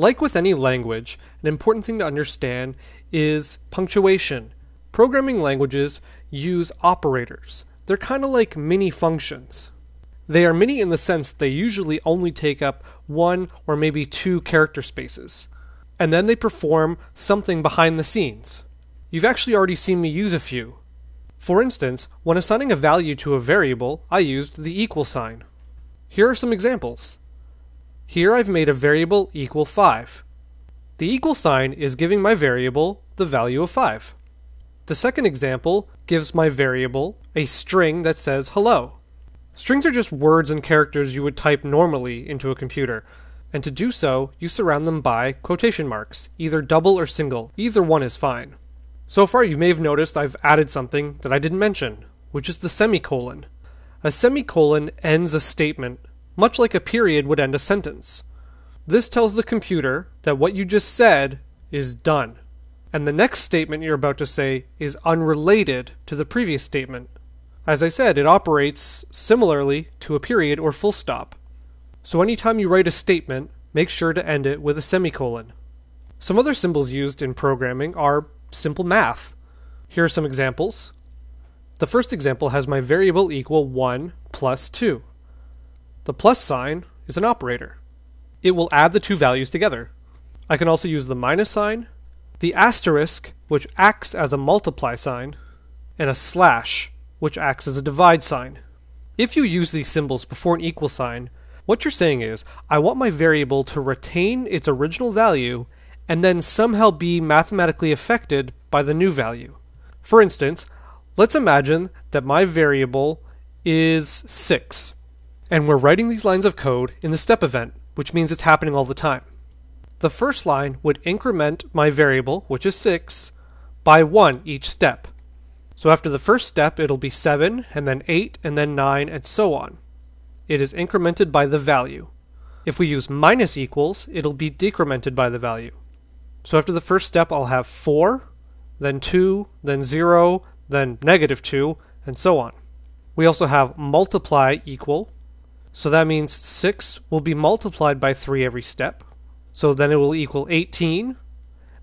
Like with any language, an important thing to understand is punctuation. Programming languages use operators. They're kind of like mini functions. They are mini in the sense they usually only take up one or maybe two character spaces. And then they perform something behind the scenes. You've actually already seen me use a few. For instance, when assigning a value to a variable, I used the equal sign. Here are some examples. Here I've made a variable equal 5. The equal sign is giving my variable the value of 5. The second example gives my variable a string that says hello. Strings are just words and characters you would type normally into a computer, and to do so, you surround them by quotation marks, either double or single, either one is fine. So far, you may have noticed I've added something that I didn't mention, which is the semicolon. A semicolon ends a statement much like a period would end a sentence. This tells the computer that what you just said is done, and the next statement you're about to say is unrelated to the previous statement. As I said, it operates similarly to a period or full stop. So anytime you write a statement, make sure to end it with a semicolon. Some other symbols used in programming are simple math. Here are some examples. The first example has my variable equal 1 plus 2. The plus sign is an operator. It will add the two values together. I can also use the minus sign, the asterisk, which acts as a multiply sign, and a slash, which acts as a divide sign. If you use these symbols before an equal sign, what you're saying is, I want my variable to retain its original value and then somehow be mathematically affected by the new value. For instance, let's imagine that my variable is 6. And we're writing these lines of code in the step event, which means it's happening all the time. The first line would increment my variable, which is 6, by 1 each step. So after the first step, it'll be 7, and then 8, and then 9, and so on. It is incremented by the value. If we use minus equals, it'll be decremented by the value. So after the first step, I'll have 4, then 2, then 0, then negative 2, and so on. We also have multiply equal, so that means 6 will be multiplied by 3 every step. So then it will equal 18.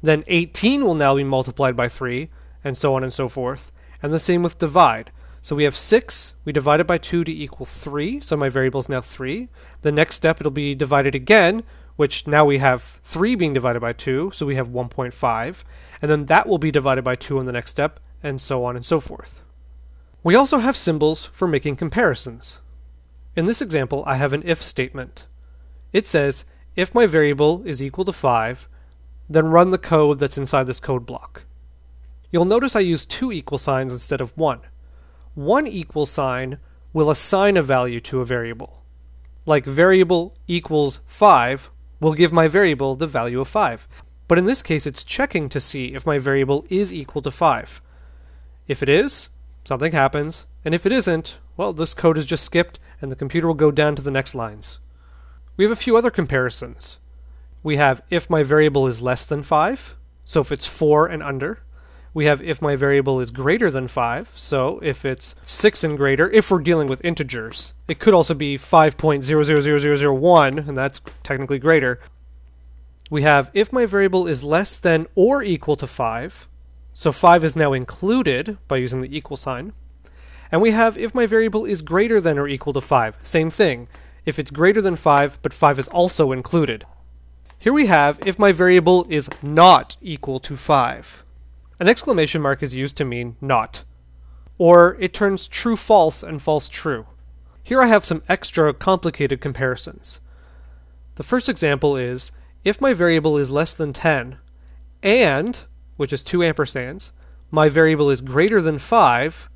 Then 18 will now be multiplied by 3, and so on and so forth. And the same with divide. So we have 6, we divide it by 2 to equal 3, so my variable is now 3. The next step it'll be divided again, which now we have 3 being divided by 2, so we have 1.5. And then that will be divided by 2 in the next step, and so on and so forth. We also have symbols for making comparisons. In this example, I have an if statement. It says, if my variable is equal to 5, then run the code that's inside this code block. You'll notice I use two equal signs instead of one. One equal sign will assign a value to a variable. Like variable equals 5 will give my variable the value of 5. But in this case, it's checking to see if my variable is equal to 5. If it is, something happens, and if it isn't, well, this code is just skipped and the computer will go down to the next lines. We have a few other comparisons. We have if my variable is less than 5, so if it's 4 and under. We have if my variable is greater than 5, so if it's 6 and greater, if we're dealing with integers. It could also be 5.000001, and that's technically greater. We have if my variable is less than or equal to 5, so 5 is now included by using the equal sign. And we have if my variable is greater than or equal to 5, same thing. If it's greater than 5, but 5 is also included. Here we have if my variable is not equal to 5. An exclamation mark is used to mean not. Or it turns true false and false true. Here I have some extra complicated comparisons. The first example is if my variable is less than 10 and, which is 2 ampersands, my variable is greater than 5,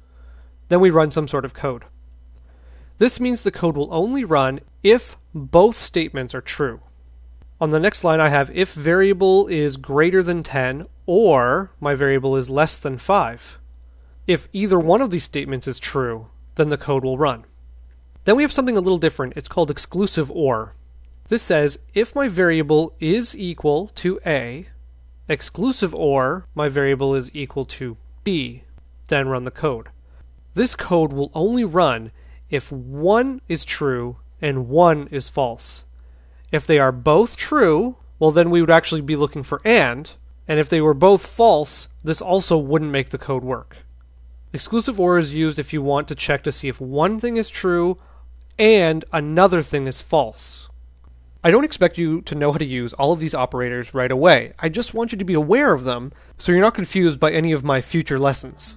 then we run some sort of code. This means the code will only run if both statements are true. On the next line, I have if variable is greater than 10 or my variable is less than 5. If either one of these statements is true, then the code will run. Then we have something a little different. It's called exclusive OR. This says if my variable is equal to A, exclusive OR, my variable is equal to B, then run the code. This code will only run if one is true and one is false. If they are both true, well, then we would actually be looking for and, and if they were both false, this also wouldn't make the code work. Exclusive OR is used if you want to check to see if one thing is true and another thing is false. I don't expect you to know how to use all of these operators right away. I just want you to be aware of them so you're not confused by any of my future lessons.